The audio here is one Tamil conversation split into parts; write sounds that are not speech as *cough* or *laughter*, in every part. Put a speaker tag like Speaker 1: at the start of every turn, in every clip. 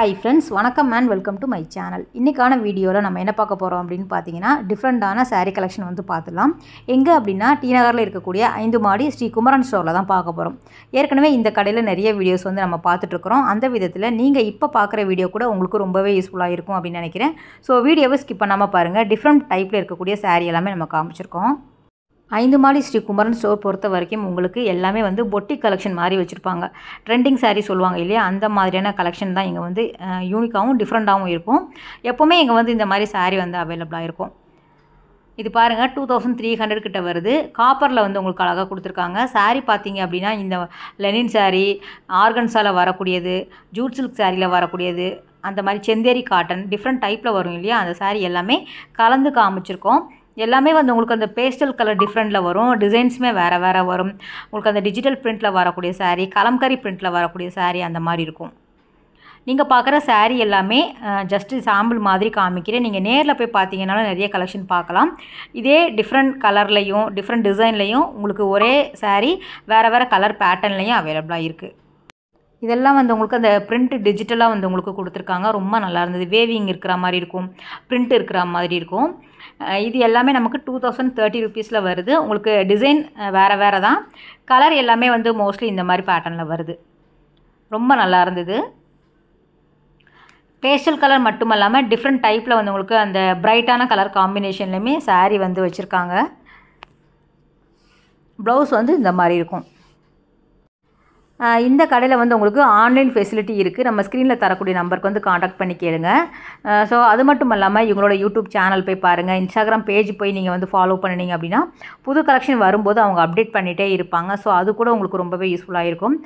Speaker 1: ஹை ஃப்ரெண்ட்ஸ் வணக்கம் and welcome to my channel இன்றைக்கான வீடியோவில் நம்ம என்ன பார்க்க போகிறோம் அப்படின்னு பார்த்தீங்கன்னா டிஃப்ரெண்ட்டான சாரீ கலெக்ஷன் வந்து பார்த்துலாம் எங்கே அப்படின்னா டி நகரில் இருக்கக்கூடிய ஐந்து மாடி ஸ்ரீ குமரன் ஸ்டோரில் தான் பார்க்க போகிறோம் ஏற்கனவே இந்த கடையில் நிறைய வீடியோஸ் வந்து நம்ம பார்த்துட்ருக்குறோம் அந்த விதத்தில் நீங்கள் இப்போ பார்க்குற வீடியோ கூட உங்களுக்கு ரொம்பவே யூஸ்ஃபுல்லாக இருக்கும் அப்படின்னு நினைக்கிறேன் ஸோ வீடியோவை ஸ்கிப் பண்ணாமல் பாருங்கள் டிஃப்ரெண்ட் டைப்பில் இருக்கக்கூடிய சாரீ எல்லாமே நம்ம காமிச்சிருக்கோம் ஐந்து மாடி ஸ்ரீ குமரன் ஸ்டோர் பொறுத்த வரைக்கும் உங்களுக்கு எல்லாமே வந்து பொட்டி கலெக்ஷன் மாதிரி வச்சுருப்பாங்க ட்ரெண்டிங் சாரீ சொல்லுவாங்க இல்லையா அந்த மாதிரியான கலெக்ஷன் தான் இங்கே வந்து யூனிக்காகவும் டிஃப்ரெண்ட்டாகவும் இருக்கும் எப்போவுமே இங்கே வந்து இந்த மாதிரி சாரீ வந்து அவைலபிளாக இருக்கும் இது பாருங்கள் டூ தௌசண்ட் த்ரீ ஹண்ட்ரட் கிட்ட வருது காப்பரில் வந்து உங்களுக்கு அழகாக கொடுத்துருக்காங்க சாரீ பார்த்தீங்க அப்படின்னா இந்த லெனின் சாரீ ஆர்கன்ஸாவில் வரக்கூடியது ஜூட் சில்க் சாரியில் வரக்கூடியது அந்த மாதிரி செந்தேரி காட்டன் டிஃப்ரெண்ட் டைப்பில் வரும் இல்லையா அந்த சாரீ எல்லாமே கலந்து காமிச்சிருக்கோம் எல்லாமே வந்து உங்களுக்கு அந்த பேஸ்டல் கலர் டிஃப்ரெண்ட்டில் வரும் டிசைன்ஸுமே வேறு வேறு வரும் உங்களுக்கு அந்த டிஜிட்டல் பிரிண்ட்டில் வரக்கூடிய சாரீ கலம்கரி ப்ரிண்ட்டில் வரக்கூடிய சாரீ அந்த மாதிரி இருக்கும் நீங்கள் பார்க்குற சாரீ எல்லாமே ஜஸ்ட்டு சாம்பிள் மாதிரி காமிக்கிறேன் நீங்கள் நேரில் போய் பார்த்தீங்கனாலும் நிறைய கலெக்ஷன் பார்க்கலாம் இதே டிஃப்ரெண்ட் கலர்லேயும் டிஃப்ரெண்ட் டிசைன்லேயும் உங்களுக்கு ஒரே சாரீ வேறு வேறு கலர் பேட்டர்ன்லேயும் அவைலபிளாக இருக்குது இதெல்லாம் வந்து உங்களுக்கு அந்த பிரிண்ட் டிஜிட்டலாக வந்து உங்களுக்கு கொடுத்துருக்காங்க ரொம்ப நல்லா இருந்தது வேவிங் இருக்கிற மாதிரி இருக்கும் பிரிண்ட் இருக்கிற மாதிரி இருக்கும் இது எல்லாமே நமக்கு டூ தௌசண்ட் தேர்ட்டி ருபீஸில் வருது உங்களுக்கு டிசைன் வேறு வேறு தான் கலர் எல்லாமே வந்து மோஸ்ட்லி இந்த மாதிரி பேட்டர்னில் வருது ரொம்ப நல்லா இருந்தது பேஸ்டல் கலர் மட்டும் இல்லாமல் டிஃப்ரெண்ட் டைப்பில் வந்து உங்களுக்கு அந்த பிரைட்டான கலர் காம்பினேஷன்லேயுமே சாரீ வந்து வச்சுருக்காங்க ப்ளவுஸ் வந்து இந்த மாதிரி இருக்கும் இந்த கடையில் வந்து உங்களுக்கு ஆன்லைன் ஃபெசிலிட்டி இருக்குது நம்ம ஸ்க்ரீனில் தரக்கூடிய நம்பருக்கு வந்து காண்டாக்ட் பண்ணி கேளுங்க ஸோ அது மட்டும் இல்லாமல் இவங்களோட யூடியூப் சேனல் போய் பாருங்கள் இன்ஸ்டாகிராம் பேஜ் போய் நீங்கள் வந்து ஃபாலோ பண்ணினீங்க அப்படின்னா புது கலெக்ஷன் வரும்போது அவங்க அப்டேட் பண்ணிகிட்டே இருப்பாங்க ஸோ அது கூட உங்களுக்கு ரொம்பவே யூஸ்ஃபுல்லாக இருக்கும்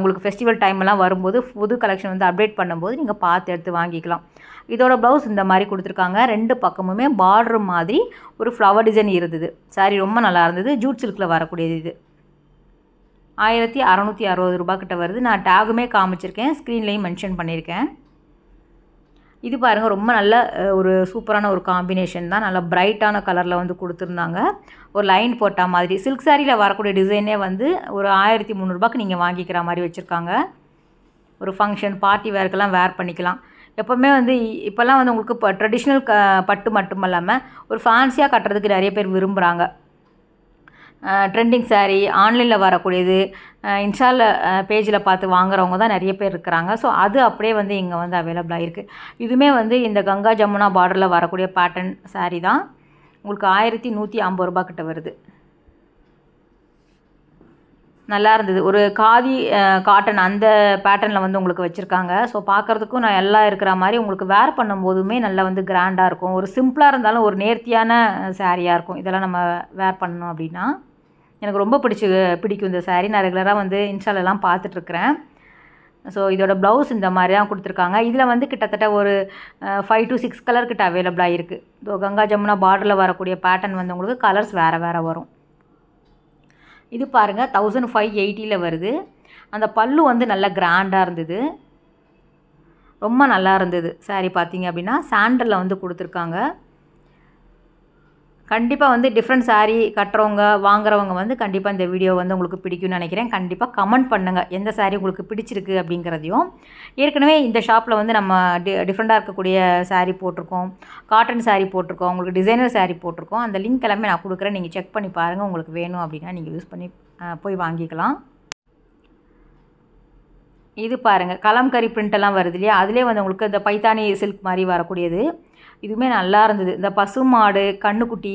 Speaker 1: உங்களுக்கு ஃபெஸ்டிவல் டைம்லாம் வரும்போது புது கலெக்ஷன் வந்து அப்டேட் பண்ணும்போது நீங்கள் பார்த்து எடுத்து வாங்கிக்கலாம் இதோட ப்ளவுஸ் இந்த மாதிரி கொடுத்துருக்காங்க ரெண்டு பக்கமுமே பார்டர் மாதிரி ஒரு ஃப்ளவர் டிசைன் இருந்தது சாரி ரொம்ப நல்லா இருந்தது ஜூட் சில்கில் வரக்கூடியது இது ஆயிரத்தி அறநூற்றி அறுபது ரூபாய்க்கிட்ட வருது நான் டேகுமே காமிச்சிருக்கேன் ஸ்க்ரீன்லேயும் மென்ஷன் பண்ணியிருக்கேன் இது பாருங்கள் ரொம்ப நல்ல ஒரு சூப்பரான ஒரு காம்பினேஷன் தான் நல்லா பிரைட்டான கலரில் வந்து கொடுத்துருந்தாங்க ஒரு லைன் போட்ட மாதிரி சில்க் சாரியில் வரக்கூடிய டிசைனே வந்து ஒரு ஆயிரத்தி முந்நூறுபாக்கு நீங்கள் வாங்கிக்கிற மாதிரி வச்சுருக்காங்க ஒரு ஃபங்க்ஷன் பார்ட்டி வேர்க்கெல்லாம் வேர் பண்ணிக்கலாம் எப்போவுமே வந்து இப்போல்லாம் வந்து உங்களுக்கு இப்போ ட்ரெடிஷ்னல் க பட்டு மட்டும் இல்லாமல் ஒரு ஃபேன்சியாக கட்டுறதுக்கு நிறைய பேர் விரும்புகிறாங்க ட்ரெண்டிங் ஸாரீ ஆன்லைனில் வரக்கூடியது இன்ஸ்டாவில் பேஜில் பார்த்து வாங்குறவங்க தான் நிறைய பேர் இருக்கிறாங்க ஸோ அது அப்படியே வந்து இங்கே வந்து அவைலபிளாக இருக்குது இதுவுமே வந்து இந்த கங்கா ஜமுனா பார்டரில் வரக்கூடிய பேட்டர்ன் ஸாரீ தான் உங்களுக்கு ஆயிரத்தி நூற்றி ஐம்பது ரூபா கிட்ட வருது நல்லா இருந்தது ஒரு காதி காட்டன் அந்த பேட்டர்னில் வந்து உங்களுக்கு வச்சுருக்காங்க ஸோ பார்க்குறதுக்கும் நான் எல்லாம் இருக்கிற மாதிரி உங்களுக்கு வேர் பண்ணும்போதுமே நல்லா வந்து கிராண்டாக இருக்கும் ஒரு சிம்பிளாக இருந்தாலும் ஒரு நேர்த்தியான சாரியாக இருக்கும் இதெல்லாம் நம்ம வேர் பண்ணணும் அப்படின்னா எனக்கு ரொம்ப பிடிச்சி பிடிக்கும் இந்த சாரீ நான் ரெகுலராக வந்து இன்ஸ்டாலெலாம் பார்த்துட்ருக்குறேன் ஸோ இதோட ப்ளவுஸ் இந்த மாதிரி தான் கொடுத்துருக்காங்க இதில் வந்து கிட்டத்தட்ட ஒரு ஃபைவ் டு சிக்ஸ் கலர் கிட்ட அவைலபிளாக இருக்குது ஸோ கங்கா ஜமுனா பார்டரில் வரக்கூடிய பேட்டர்ன் வந்து உங்களுக்கு கலர்ஸ் வேறு வேறு வரும் இது பாருங்கள் தௌசண்ட் ஃபைவ் எயிட்டியில் வருது அந்த பல்லு வந்து நல்லா கிராண்டாக இருந்தது ரொம்ப நல்லா இருந்தது சாரி பார்த்தீங்க அப்படின்னா சாண்டலில் வந்து கொடுத்துருக்காங்க கண்டிப்பாக வந்து டிஃப்ரெண்ட் சாரீ கட்டுறவங்க வாங்குறவங்க வந்து கண்டிப்பாக இந்த வீடியோ வந்து உங்களுக்கு பிடிக்கும்னு நினைக்கிறேன் கண்டிப்பாக கமெண்ட் பண்ணுங்கள் எந்த சாரி உங்களுக்கு பிடிச்சிருக்கு அப்படிங்கிறதையும் ஏற்கனவே இந்த ஷாப்பில் வந்து நம்ம டி டிஃப்ரெண்ட்டாக இருக்கக்கூடிய சாரீ போட்டிருக்கோம் காட்டன் சாரீ போட்டிருக்கோம் உங்களுக்கு டிசைனர் சாரீ போட்டிருக்கோம் அந்த லிங்க் எல்லாமே நான் கொடுக்குறேன் நீங்கள் செக் பண்ணி பாருங்கள் உங்களுக்கு வேணும் அப்படின்னா நீங்கள் யூஸ் பண்ணி போய் வாங்கிக்கலாம் இது பாருங்கள் பிரிண்ட் பிரிண்டெல்லாம் வருது இல்லையா அதிலே வந்து உங்களுக்கு இந்த பைத்தானி சில்க் மாதிரி வரக்கூடியது இதுவுமே நல்லா இருந்தது இந்த பசுமாடு கண்ணுக்குட்டி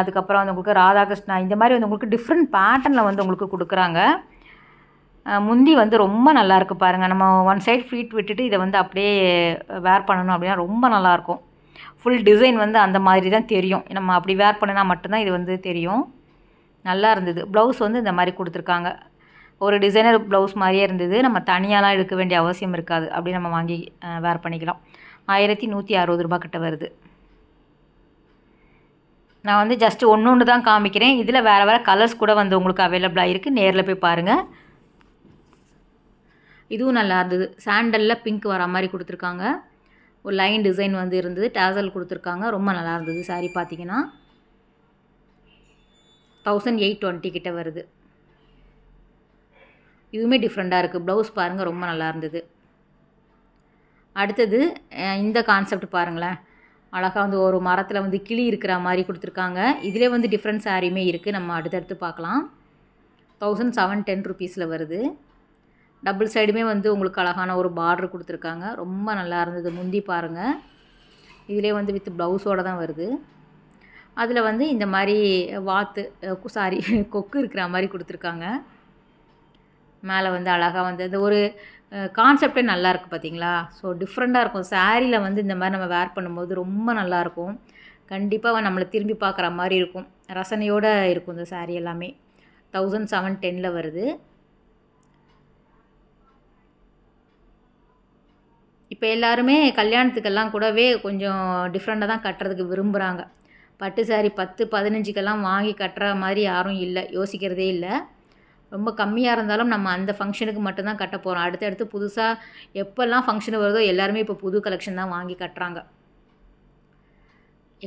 Speaker 1: அதுக்கப்புறம் வந்து உங்களுக்கு ராதாகிருஷ்ணா இந்த மாதிரி வந்து உங்களுக்கு டிஃப்ரெண்ட் பேட்டர்னில் வந்து உங்களுக்கு கொடுக்குறாங்க முந்தி வந்து ரொம்ப நல்லாயிருக்கு பாருங்கள் நம்ம ஒன் சைட் ஃபீட் விட்டுட்டு இதை வந்து அப்படியே வேர் பண்ணணும் அப்படின்னா ரொம்ப நல்லாயிருக்கும் ஃபுல் டிசைன் வந்து அந்த மாதிரி தான் தெரியும் நம்ம அப்படி வேர் பண்ணினா மட்டும்தான் இது வந்து தெரியும் நல்லா இருந்தது ப்ளவுஸ் வந்து இந்த மாதிரி கொடுத்துருக்காங்க ஒரு டிசைனர் ப்ளவுஸ் மாதிரியே இருந்தது நம்ம தனியாலாம் எடுக்க வேண்டிய அவசியம் இருக்காது அப்படி நம்ம வாங்கி வேர் பண்ணிக்கலாம் ஆயிரத்தி நூற்றி அறுபது ரூபா கிட்ட வருது நான் வந்து ஜஸ்ட்டு ஒன்று ஒன்று தான் காமிக்கிறேன் இதில் வேறு வேறு கலர்ஸ் கூட வந்து உங்களுக்கு அவைலபிளாக இருக்குது நேரில் போய் பாருங்கள் இதுவும் நல்லா இருந்தது சாண்டலில் பிங்க் வர மாதிரி கொடுத்துருக்காங்க ஒரு லைன் டிசைன் வந்து இருந்தது டேசல் கொடுத்துருக்காங்க ரொம்ப நல்லா இருந்தது சாரி பார்த்தீங்கன்னா தௌசண்ட் எயிட் டுவெண்ட்டி கிட்டே வருது இதுவுமே டிஃப்ரெண்ட்டாக இருக்குது ப்ளவுஸ் பாருங்கள் ரொம்ப நல்லா இருந்தது அடுத்தது இந்த கான்செப்ட் பாருங்களேன் அழகாக வந்து ஒரு மரத்தில் வந்து கிளி இருக்கிற மாதிரி கொடுத்துருக்காங்க இதிலே வந்து டிஃப்ரெண்ட் சாரியுமே இருக்குது நம்ம அடுத்தடுத்து பார்க்கலாம் தௌசண்ட் செவன் டென் ருபீஸில் வருது டபுள் சைடுமே வந்து உங்களுக்கு அழகான ஒரு பார்டர் கொடுத்துருக்காங்க ரொம்ப நல்லா இருந்தது முந்தி பாருங்கள் இதிலே வந்து வித் ப்ளவுஸோடு தான் வருது அதில் வந்து இந்த மாதிரி வாத்து சாரி *laughs* கொக்கு இருக்கிற மாதிரி கொடுத்துருக்காங்க மேலே வந்து அழகாக வந்து இந்த ஒரு கான்செப்டே நல்லாயிருக்கு பார்த்தீங்களா ஸோ டிஃப்ரெண்ட்டாக இருக்கும் சாரியில் வந்து இந்த மாதிரி நம்ம வேர் பண்ணும்போது ரொம்ப நல்லாயிருக்கும் கண்டிப்பாக நம்மளை திரும்பி பார்க்குற மாதிரி இருக்கும் ரசனையோடு இருக்கும் இந்த சாரீ எல்லாமே தௌசண்ட் செவன் டெனில் வருது இப்போ எல்லாருமே கல்யாணத்துக்கெல்லாம் கூடவே கொஞ்சம் டிஃப்ரெண்ட்டாக தான் கட்டுறதுக்கு விரும்புகிறாங்க பட்டு சாரி பத்து பதினஞ்சுக்கெல்லாம் வாங்கி கட்டுற மாதிரி யாரும் இல்லை யோசிக்கிறதே இல்லை ரொம்ப கம்மியாக இருந்தாலும் நம்ம அந்த ஃபங்க்ஷனுக்கு மட்டும்தான் கட்ட போகிறோம் அடுத்தடுத்து புதுசாக எப்போல்லாம் ஃபங்க்ஷன் வருதோ எல்லாருமே இப்போ புது கலெக்ஷன் தான் வாங்கி கட்டுறாங்க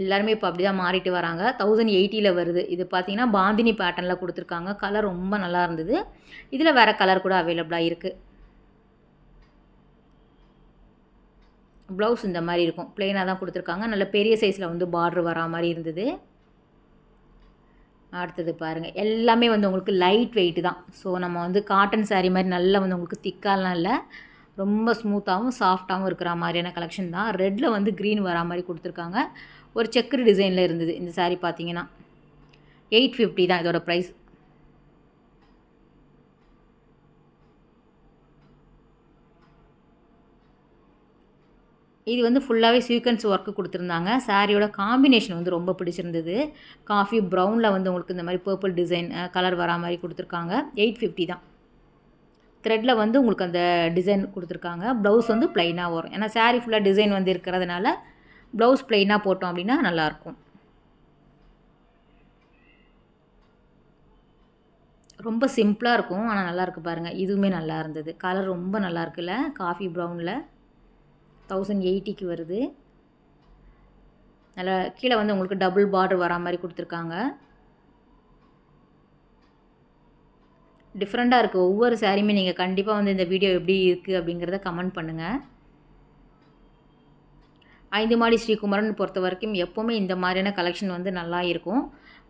Speaker 1: எல்லாருமே இப்போ அப்படி தான் மாறிட்டு வராங்க தௌசண்ட் எயிட்டியில் வருது இது பார்த்திங்கன்னா பாந்தினி பேட்டர்னில் கொடுத்துருக்காங்க கலர் ரொம்ப நல்லா இருந்தது இதில் வேறு கலர் கூட அவைலபிளாக இருக்குது ப்ளவுஸ் இந்த மாதிரி இருக்கும் ப்ளைனாக தான் கொடுத்துருக்காங்க நல்ல பெரிய சைஸில் வந்து பார்ட்ரு வரா மாதிரி இருந்தது அடுத்தது பாருங்கள் எல்லாமே வந்து உங்களுக்கு லைட் வெயிட்டு தான் ஸோ நம்ம வந்து காட்டன் சாரீ மாதிரி நல்லா வந்து உங்களுக்கு திக்காலாம் இல்லை ரொம்ப ஸ்மூத்தாகவும் சாஃப்டாகவும் இருக்கிற மாதிரியான கலெக்ஷன் தான் ரெட்டில் வந்து க்ரீன் வர மாதிரி கொடுத்துருக்காங்க ஒரு செக்கர் டிசைனில் இருந்தது இந்த சாரீ பார்த்தீங்கன்னா எயிட் ஃபிஃப்டி தான் இதோட ப்ரைஸ் இது வந்து ஃபுல்லாகவே சீக்வன்ஸ் ஒர்க்கு கொடுத்துருந்தாங்க சாரியோட காம்பினேஷன் வந்து ரொம்ப பிடிச்சிருந்தது காஃபி ப்ரௌனில் வந்து உங்களுக்கு இந்த மாதிரி பர்பிள் டிசைன் கலர் வரா மாதிரி கொடுத்துருக்காங்க எயிட் ஃபிஃப்டி தான் த்ரெட்டில் வந்து உங்களுக்கு அந்த டிசைன் கொடுத்துருக்காங்க ப்ளவுஸ் வந்து ப்ளைனாக வரும் ஏன்னா சாரீ ஃபுல்லாக டிசைன் வந்து இருக்கிறதுனால ப்ளவுஸ் ப்ளைனாக போட்டோம் அப்படின்னா நல்லாயிருக்கும் ரொம்ப சிம்பிளாக இருக்கும் ஆனால் நல்லாயிருக்கு பாருங்கள் இதுவுமே நல்லா இருந்தது கலர் ரொம்ப நல்லா இருக்குல்ல காஃபி ப்ரௌனில் தௌசண்ட் எயிட்டிக்கு வருது நல்லா கீழே வந்து உங்களுக்கு டபுள் பார்டர் வரா மாதிரி கொடுத்துருக்காங்க டிஃப்ரெண்ட்டாக இருக்குது ஒவ்வொரு சாரியுமே நீங்கள் கண்டிப்பாக வந்து இந்த வீடியோ எப்படி இருக்குது அப்படிங்கிறத கமெண்ட் பண்ணுங்கள் ஐந்து மாடி ஸ்ரீகுமரன் பொறுத்த வரைக்கும் எப்போவுமே இந்த மாதிரியான கலெக்ஷன் வந்து நல்லா இருக்கும்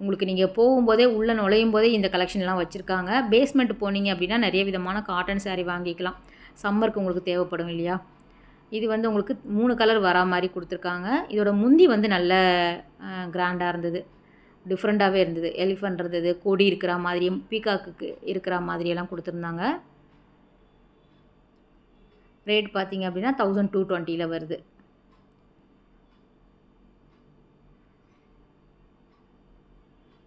Speaker 1: உங்களுக்கு நீங்கள் போகும்போதே உள்ளே நுழையும் போதே இந்த கலெக்ஷன்லாம் வச்சுருக்காங்க பேஸ்மெண்ட் போனீங்க அப்படின்னா நிறைய விதமான காட்டன் சாரீ வாங்கிக்கலாம் சம்மருக்கு உங்களுக்கு தேவைப்படும் இல்லையா இது வந்து உங்களுக்கு மூணு கலர் வரா மாதிரி கொடுத்துருக்காங்க இதோட முந்தி வந்து நல்ல கிராண்டாக இருந்தது டிஃப்ரெண்ட்டாகவே இருந்தது எலிஃபண்ட் இருந்தது கொடி இருக்கிற மாதிரியும் பீகாக்கு இருக்கிற மாதிரியெல்லாம் கொடுத்துருந்தாங்க ரேட் பார்த்திங்க அப்படின்னா தௌசண்ட் டூ டுவெண்ட்டியில் வருது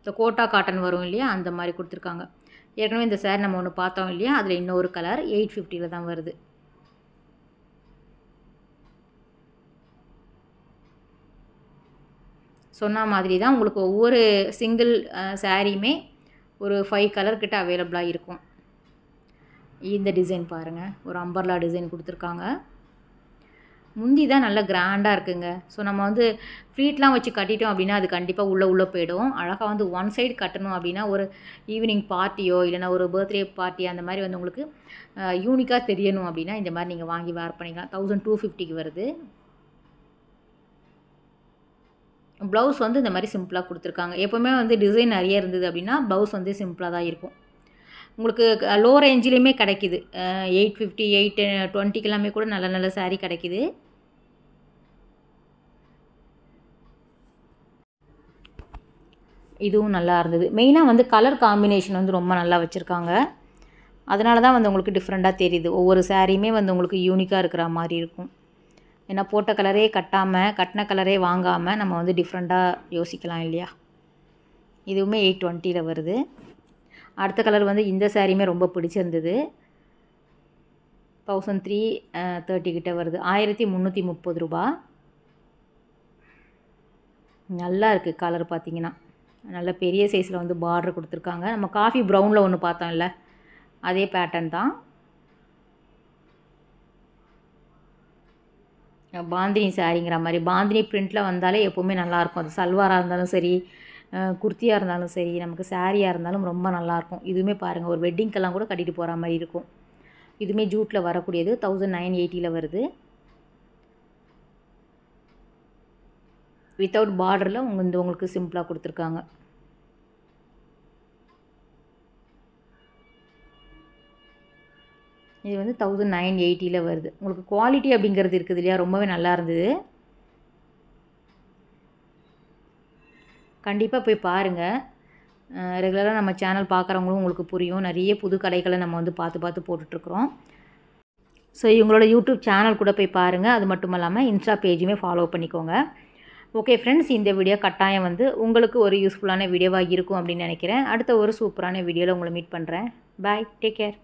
Speaker 1: இந்த கோட்டா காட்டன் வரும் இல்லையா அந்த மாதிரி கொடுத்துருக்காங்க ஏற்கனவே இந்த சேர் நம்ம ஒன்று பார்த்தோம் இல்லையா அதில் இன்னொரு கலர் எயிட் ஃபிஃப்டியில் தான் வருது சொன்ன மாதிரி தான் உங்களுக்கு ஒவ்வொரு சிங்கிள் சாரியுமே ஒரு ஃபைவ் கலர் கிட்ட அவைலபிளாக இருக்கும் இந்த டிசைன் பாருங்கள் ஒரு அம்பர்லா டிசைன் கொடுத்துருக்காங்க முந்தி தான் நல்லா கிராண்டாக இருக்குங்க ஸோ நம்ம வந்து ஃப்ரீட்லாம் வச்சு கட்டிட்டோம் அப்படின்னா அது கண்டிப்பாக உள்ளே உள்ளே போயிடும் அழகாக வந்து ஒன் சைடு கட்டணும் அப்படின்னா ஒரு ஈவினிங் பார்ட்டியோ இல்லைனா ஒரு பர்த்டே பார்ட்டி அந்த மாதிரி வந்து உங்களுக்கு யூனிக்காக தெரியணும் அப்படின்னா இந்த மாதிரி நீங்கள் வாங்கி வேர் பண்ணிக்கலாம் தௌசண்ட் டூ ஃபிஃப்டிக்கு வருது ப்ளவுஸ் வந்து இந்த மாதிரி சிம்பிளாக கொடுத்துருக்காங்க எப்போவுமே வந்து டிசைன் நிறைய இருந்தது அப்படின்னா ப்ளவுஸ் வந்து சிம்பிளாக தான் இருக்கும் உங்களுக்கு லோ ரேஞ்சிலையுமே கிடைக்கிது எயிட் ஃபிஃப்டி எயிட் டுவெண்ட்டிக்கெல்லாமே கூட நல்ல நல்ல சாரீ கிடைக்கிது இதுவும் நல்லா இருந்தது மெயினாக வந்து கலர் காம்பினேஷன் வந்து ரொம்ப நல்லா வச்சுருக்காங்க அதனால தான் வந்து உங்களுக்கு டிஃப்ரெண்ட்டாக தெரியுது ஒவ்வொரு சாரியுமே வந்து உங்களுக்கு யூனிக்காக இருக்கிற மாதிரி இருக்கும் ஏன்னா போட்ட கலரே கட்டாமல் கட்டின கலரே வாங்காமல் நம்ம வந்து டிஃப்ரெண்ட்டாக யோசிக்கலாம் இல்லையா இதுவுமே எயிட் டுவெண்ட்டியில் வருது அடுத்த கலர் வந்து இந்த சாரியுமே ரொம்ப பிடிச்சிருந்தது தௌசண்ட் த்ரீ தேர்ட்டி கிட்ட வருது ஆயிரத்தி முந்நூற்றி முப்பது ரூபா நல்லா இருக்குது கலர் பார்த்திங்கன்னா நல்ல பெரிய சைஸில் வந்து பார்டர் கொடுத்துருக்காங்க நம்ம காஃபி ப்ரௌனில் ஒன்று பார்த்தோம்ல அதே பேட்டர்ன் தான் பாந்தினி சாரிங்கிற மாதிரி பாந்தினி பிரிண்ட்டில் வந்தாலே எப்போவுமே நல்லாயிருக்கும் அது சல்வாராக இருந்தாலும் சரி குர்த்தியாக இருந்தாலும் சரி நமக்கு சாரியாக இருந்தாலும் ரொம்ப நல்லாயிருக்கும் இதுவுமே பாருங்கள் ஒரு வெட்டிங்க்கெல்லாம் கூட கட்டிகிட்டு போகிற மாதிரி இருக்கும் இதுவுமே ஜூட்டில் வரக்கூடியது தௌசண்ட் நைன் எயிட்டியில் வருது வித்தவுட் பார்டரில் உங்க இந்த உங்களுக்கு சிம்பிளாக கொடுத்துருக்காங்க இது வந்து தௌசண்ட் நைன் எயிட்டியில் வருது உங்களுக்கு குவாலிட்டி அப்படிங்கிறது இருக்குது இல்லையா ரொம்பவே நல்லா இருந்தது கண்டிப்பாக போய் பாருங்கள் ரெகுலராக நம்ம சேனல் பார்க்குறவங்களும் உங்களுக்கு புரியும் நிறைய புது கடைகளை நம்ம வந்து பார்த்து பார்த்து போட்டுட்ருக்குறோம் ஸோ இவங்களோட யூடியூப் சேனல் கூட போய் பாருங்கள் அது மட்டும் இல்லாமல் இன்ஸ்டா பேஜுமே ஃபாலோ பண்ணிக்கோங்க ஓகே ஃப்ரெண்ட்ஸ் இந்த வீடியோ கட்டாயம் வந்து உங்களுக்கு ஒரு யூஸ்ஃபுல்லான வீடியோவாக இருக்கும் அப்படின்னு நினைக்கிறேன் அடுத்த ஒரு சூப்பரான வீடியோவில் உங்களை மீட் பண்ணுறேன் பாய் டேக் கேர்